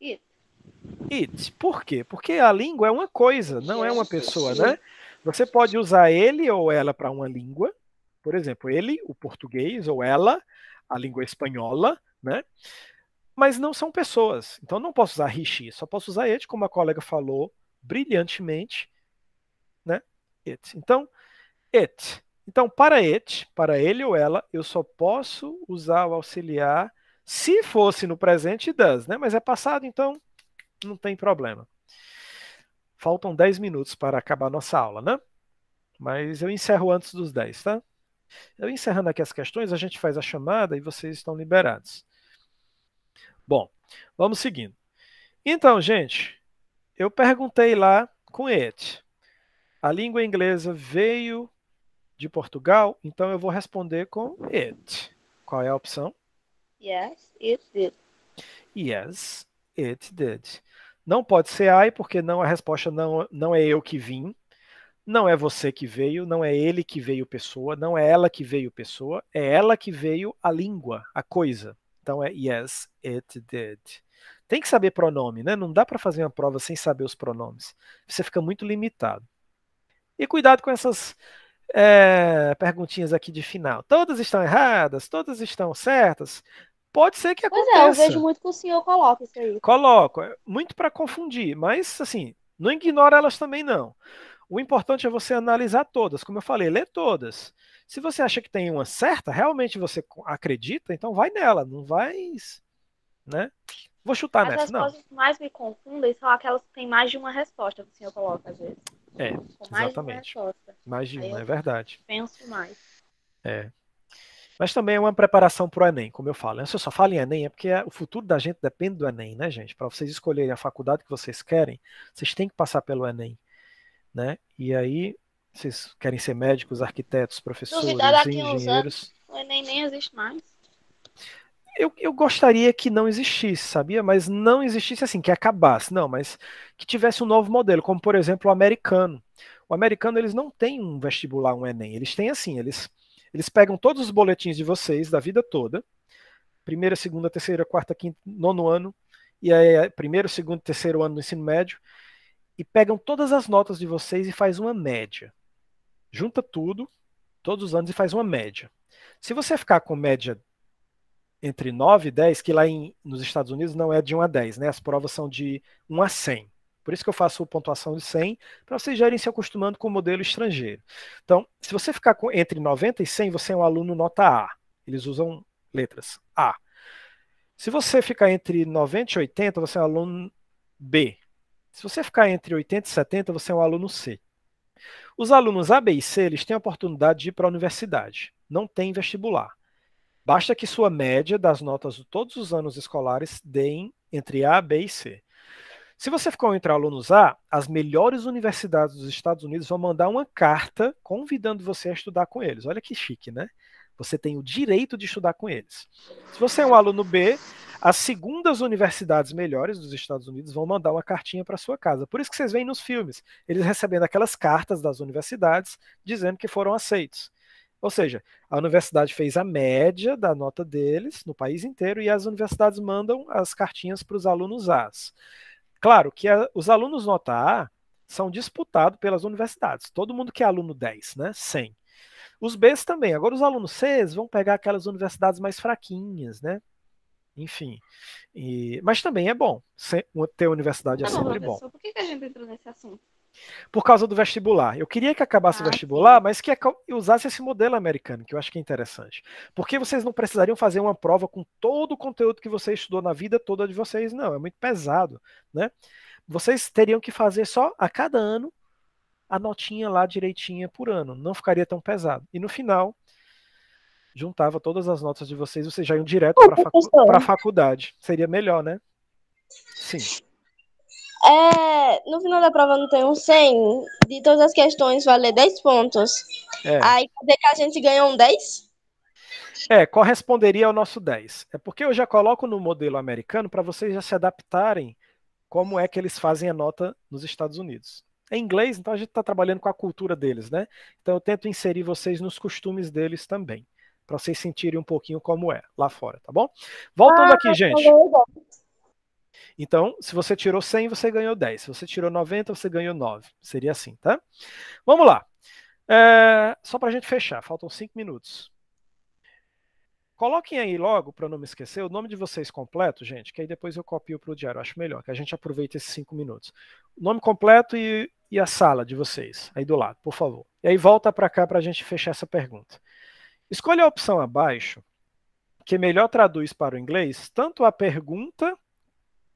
It. It. Por quê? Porque a língua é uma coisa, não é uma pessoa, né? Você pode usar ele ou ela para uma língua, por exemplo, ele, o português, ou ela, a língua espanhola, né? Mas não são pessoas. Então não posso usar he, she só posso usar it, como a colega falou brilhantemente, né? It. Então, it. Então, para it, para ele ou ela, eu só posso usar o auxiliar se fosse no presente, does, né? Mas é passado, então não tem problema. Faltam 10 minutos para acabar nossa aula, né? Mas eu encerro antes dos 10, tá? Eu então, encerrando aqui as questões, a gente faz a chamada e vocês estão liberados. Bom, vamos seguindo. Então, gente, eu perguntei lá com it. A língua inglesa veio de Portugal, então eu vou responder com it. Qual é a opção? Yes, it did. Yes, it did. Não pode ser I, porque não a resposta não, não é eu que vim, não é você que veio, não é ele que veio pessoa, não é ela que veio pessoa, é ela que veio a língua, a coisa. Então é yes, it did. Tem que saber pronome, né? Não dá para fazer uma prova sem saber os pronomes. Você fica muito limitado. E cuidado com essas é, perguntinhas aqui de final. Todas estão erradas, todas estão certas. Pode ser que aconteça. Pois é, eu vejo muito que o senhor coloca isso aí. Coloco, é, muito para confundir, mas assim, não ignora elas também não. O importante é você analisar todas, como eu falei, ler todas. Se você acha que tem uma certa, realmente você acredita, então vai nela, não vai, né? Vou chutar As nessa, não. As respostas que mais me confundem são aquelas que têm mais de uma resposta que assim, o senhor coloca às vezes. É, mais exatamente. De mais de uma, é verdade. Penso mais. É. Mas também é uma preparação para o Enem, como eu falo. Né? Se eu só falo em Enem, é porque o futuro da gente depende do Enem, né, gente? Para vocês escolherem a faculdade que vocês querem, vocês têm que passar pelo Enem né? E aí, vocês querem ser médicos, arquitetos, professores, engenheiros? O Enem nem existe mais. Eu, eu gostaria que não existisse, sabia? Mas não existisse assim, que acabasse, não, mas que tivesse um novo modelo, como por exemplo o americano. O americano, eles não têm um vestibular, um Enem, eles têm assim, eles, eles pegam todos os boletins de vocês da vida toda, primeira, segunda, terceira, quarta, quinta, nono ano, e aí primeiro, segundo, terceiro ano do ensino médio, e pegam todas as notas de vocês e faz uma média. Junta tudo, todos os anos, e faz uma média. Se você ficar com média entre 9 e 10, que lá em, nos Estados Unidos não é de 1 a 10, né? As provas são de 1 a 100. Por isso que eu faço pontuação de 100, para vocês já irem se acostumando com o modelo estrangeiro. Então, se você ficar com, entre 90 e 100, você é um aluno nota A. Eles usam letras A. Se você ficar entre 90 e 80, você é um aluno B. Se você ficar entre 80 e 70, você é um aluno C. Os alunos A, B e C, eles têm a oportunidade de ir para a universidade. Não tem vestibular. Basta que sua média das notas de todos os anos escolares deem entre A, B e C. Se você ficou entre alunos A, as melhores universidades dos Estados Unidos vão mandar uma carta convidando você a estudar com eles. Olha que chique, né? Você tem o direito de estudar com eles. Se você é um aluno B, as segundas universidades melhores dos Estados Unidos vão mandar uma cartinha para sua casa. Por isso que vocês veem nos filmes, eles recebendo aquelas cartas das universidades dizendo que foram aceitos. Ou seja, a universidade fez a média da nota deles no país inteiro e as universidades mandam as cartinhas para os alunos As. Claro que a, os alunos nota A são disputados pelas universidades. Todo mundo que é aluno 10, né? 100. Os Bs também. Agora, os alunos Cs vão pegar aquelas universidades mais fraquinhas, né? enfim. E, mas também é bom. ter universidade é, tá sempre bom. Por que a gente entrou nesse assunto? Por causa do vestibular. Eu queria que acabasse ah, o vestibular, sim. mas que usasse esse modelo americano, que eu acho que é interessante. Porque vocês não precisariam fazer uma prova com todo o conteúdo que você estudou na vida toda de vocês, não. É muito pesado, né? Vocês teriam que fazer só a cada ano a notinha lá direitinha por ano. Não ficaria tão pesado. E no final, juntava todas as notas de vocês, vocês já iam direto para facu a faculdade. Seria melhor, né? Sim. É, no final da prova não tem um 100, de todas as questões valer 10 pontos. É. Aí cadê que a gente ganha um 10? É, corresponderia ao nosso 10. É porque eu já coloco no modelo americano para vocês já se adaptarem como é que eles fazem a nota nos Estados Unidos. É inglês, então a gente está trabalhando com a cultura deles, né? Então eu tento inserir vocês nos costumes deles também para vocês sentirem um pouquinho como é lá fora, tá bom? Voltando ah, aqui, tá, tá gente. Tá então, se você tirou 100, você ganhou 10. Se você tirou 90, você ganhou 9. Seria assim, tá? Vamos lá. É, só para a gente fechar, faltam 5 minutos. Coloquem aí logo, para não me esquecer, o nome de vocês completo, gente, que aí depois eu copio para o diário. Acho melhor, que a gente aproveite esses 5 minutos. Nome completo e, e a sala de vocês, aí do lado, por favor. E aí volta para cá para a gente fechar essa pergunta. Escolha a opção abaixo, que melhor traduz para o inglês tanto a pergunta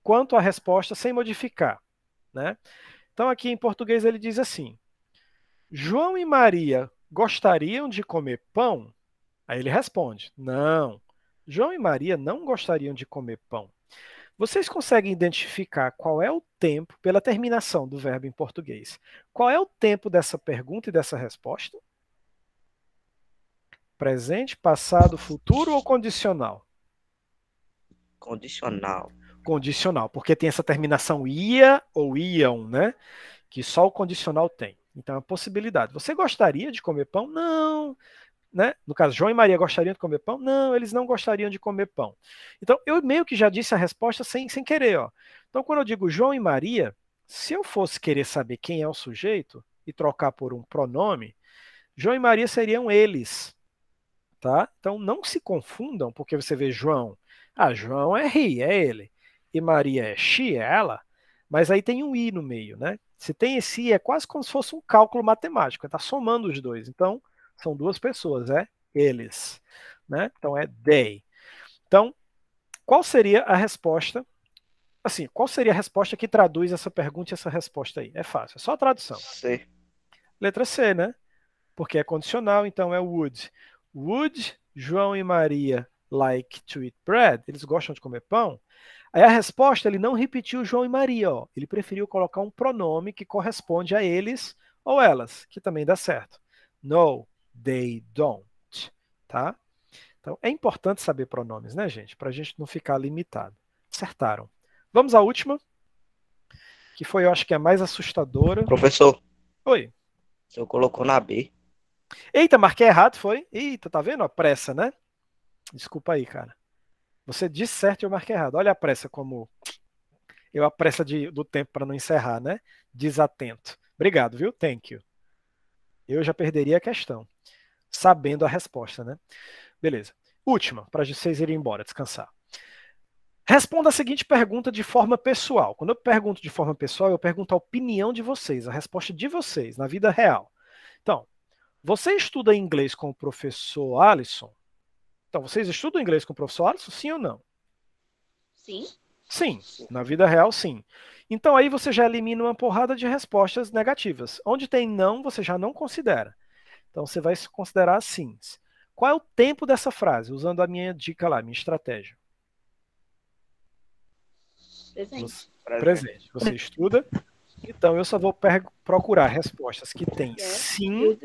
quanto a resposta sem modificar. Né? Então, aqui em português, ele diz assim: João e Maria gostariam de comer pão? Aí ele responde: Não. João e Maria não gostariam de comer pão. Vocês conseguem identificar qual é o tempo pela terminação do verbo em português? Qual é o tempo dessa pergunta e dessa resposta? Presente, passado, futuro ou condicional? Condicional. Condicional, porque tem essa terminação ia ou iam, né? Que só o condicional tem. Então é uma possibilidade. Você gostaria de comer pão? Não. Né? No caso, João e Maria gostariam de comer pão? Não, eles não gostariam de comer pão. Então, eu meio que já disse a resposta sem, sem querer. Ó. Então, quando eu digo João e Maria, se eu fosse querer saber quem é o sujeito e trocar por um pronome, João e Maria seriam eles tá? Então não se confundam, porque você vê João, ah, João é ri, é ele, e Maria é she, é ela, mas aí tem um i no meio, né? Se tem esse i, é quase como se fosse um cálculo matemático, está somando os dois, então são duas pessoas, é eles, né? Então é they. Então, qual seria a resposta? Assim, qual seria a resposta que traduz essa pergunta e essa resposta aí? É fácil, é só a tradução. C. Letra C, né? Porque é condicional, então é would. Would João e Maria like to eat bread? Eles gostam de comer pão? Aí a resposta, ele não repetiu João e Maria, ó. ele preferiu colocar um pronome que corresponde a eles ou elas, que também dá certo. No, they don't, tá? Então, é importante saber pronomes, né, gente? Para a gente não ficar limitado. Acertaram. Vamos à última, que foi, eu acho que é a mais assustadora. Professor. Oi. O senhor colocou na B. Eita, marquei errado, foi? Eita, tá vendo a pressa, né? Desculpa aí, cara. Você disse certo e eu marquei errado. Olha a pressa como eu a pressa de, do tempo para não encerrar, né? Desatento. Obrigado, viu? Thank you. Eu já perderia a questão, sabendo a resposta, né? Beleza. Última, para vocês irem embora, descansar. Responda a seguinte pergunta de forma pessoal. Quando eu pergunto de forma pessoal, eu pergunto a opinião de vocês, a resposta de vocês na vida real. Então, você estuda inglês com o professor Alisson? Então, vocês estudam inglês com o professor Alisson, sim ou não? Sim. Sim, na vida real, sim. Então aí você já elimina uma porrada de respostas negativas. Onde tem não, você já não considera. Então você vai considerar sim. Qual é o tempo dessa frase? Usando a minha dica lá, minha estratégia. Presente. Você, presente. Você estuda. Então eu só vou procurar respostas que tem sim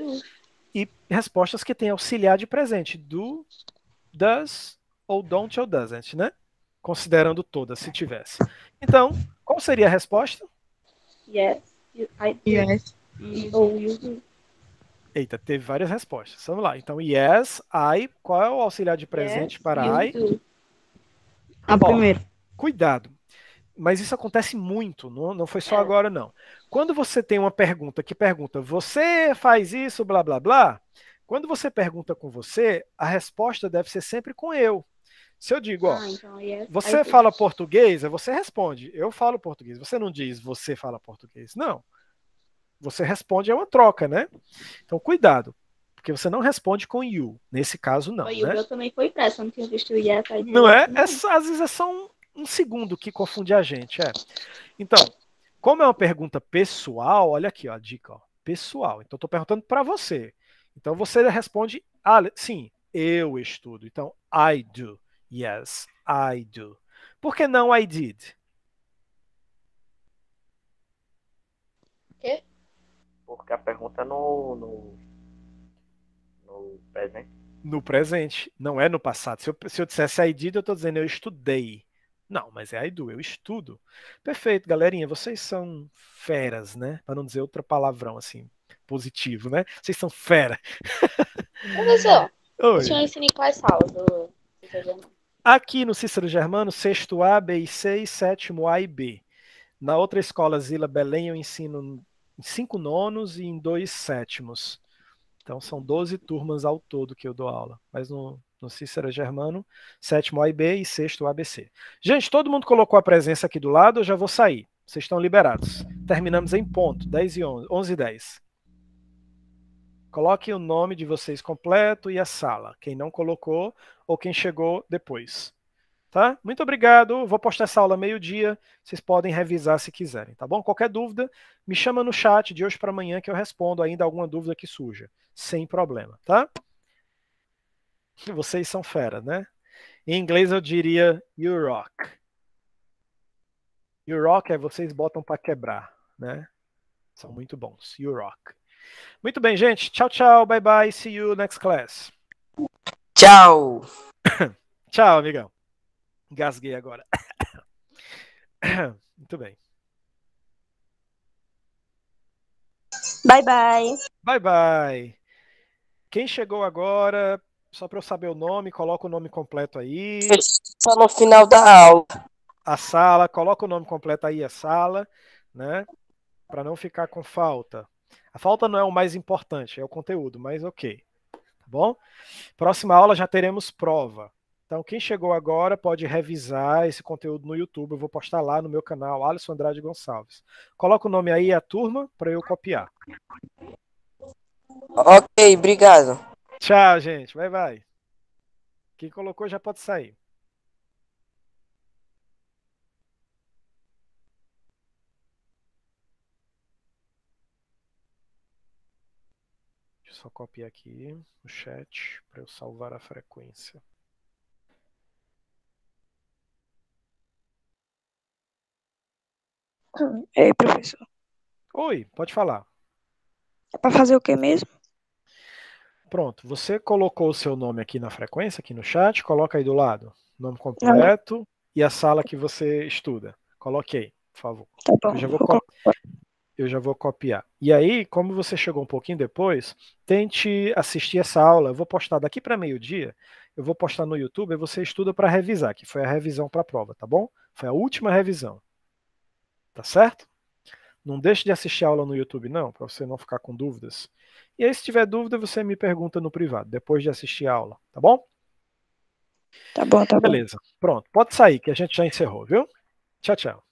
e respostas que têm auxiliar de presente, do, does ou don't ou doesn't, né? Considerando todas, se tivesse. Então, qual seria a resposta? Yes, I do. Yes. Ou you do. Eita, teve várias respostas. Vamos lá. Então, yes, I. Qual é o auxiliar de presente yes, para I? Do. A primeira. Cuidado mas isso acontece muito, não, não foi só é. agora, não. Quando você tem uma pergunta que pergunta, você faz isso, blá, blá, blá, quando você pergunta com você, a resposta deve ser sempre com eu. Se eu digo, ó, ah, então, yes, é, você fala português, você responde, eu falo português. Você não diz, você fala português. Não. Você responde, é uma troca, né? Então, cuidado, porque você não responde com you. Nesse caso, não. Foi, né? O meu também foi impresso, essa, não tinha visto o yes. I não é? é às vezes é só um, um segundo que confunde a gente. É. Então, como é uma pergunta pessoal, olha aqui, ó, a dica, ó, pessoal. Então, estou perguntando para você. Então, você responde, ah, sim, eu estudo. Então, I do. Yes, I do. Por que não I did? Quê? Porque a pergunta é no, no, no presente. No presente, não é no passado. Se eu, se eu dissesse I did, eu estou dizendo eu estudei. Não, mas é a Edu, eu estudo. Perfeito, galerinha, vocês são feras, né? Para não dizer outra palavrão assim, positivo, né? Vocês são fera. Professor, Oi. o ensina em quais salas do Aqui no Cícero Germano, sexto A, B e C e sétimo A e B. Na outra escola, Zila Belém, eu ensino em cinco nonos e em dois sétimos. Então são 12 turmas ao todo que eu dou aula. Mas no, no Cícero Germano, sétimo AIB e sexto ABC. Gente, todo mundo colocou a presença aqui do lado, eu já vou sair. Vocês estão liberados. Terminamos em ponto, 10 e 11, 11 e 10. Coloque o nome de vocês completo e a sala, quem não colocou ou quem chegou depois. Tá? Muito obrigado. Vou postar essa aula meio-dia. Vocês podem revisar se quiserem, tá bom? Qualquer dúvida, me chama no chat de hoje para amanhã que eu respondo ainda alguma dúvida que surja, sem problema, tá? Vocês são fera, né? Em inglês eu diria you rock. You rock é vocês botam para quebrar, né? São muito bons. You rock. Muito bem, gente. Tchau, tchau. Bye bye. See you next class. Tchau. tchau, amigão. Gasguei agora. muito bem. Bye bye. Bye bye. Quem chegou agora, só para eu saber o nome, coloca o nome completo aí. Só no final da aula. A sala, coloca o nome completo aí, a sala, né? Para não ficar com falta. A falta não é o mais importante, é o conteúdo, mas ok. Tá bom? Próxima aula já teremos prova. Então, quem chegou agora pode revisar esse conteúdo no YouTube. Eu vou postar lá no meu canal, Alisson Andrade Gonçalves. Coloca o nome aí a turma para eu copiar. Ok, obrigado. Tchau, gente. Vai, vai. Quem colocou já pode sair. Deixa eu só copiar aqui o chat para eu salvar a frequência. Ei, professor. Oi, pode falar. É para fazer o que mesmo? Pronto, você colocou o seu nome aqui na frequência, aqui no chat, coloca aí do lado, nome completo ah. e a sala que você estuda. Coloque aí, por favor. Tá bom. Eu já vou eu já vou copiar. E aí, como você chegou um pouquinho depois, tente assistir essa aula. Eu vou postar daqui para meio-dia. Eu vou postar no YouTube e você estuda para revisar, que foi a revisão para a prova, tá bom? Foi a última revisão. Tá certo? Não deixe de assistir a aula no YouTube, não, para você não ficar com dúvidas. E aí, se tiver dúvida, você me pergunta no privado, depois de assistir a aula, tá bom? Tá bom, tá Beleza. bom. Beleza. Pronto, pode sair, que a gente já encerrou, viu? Tchau, tchau.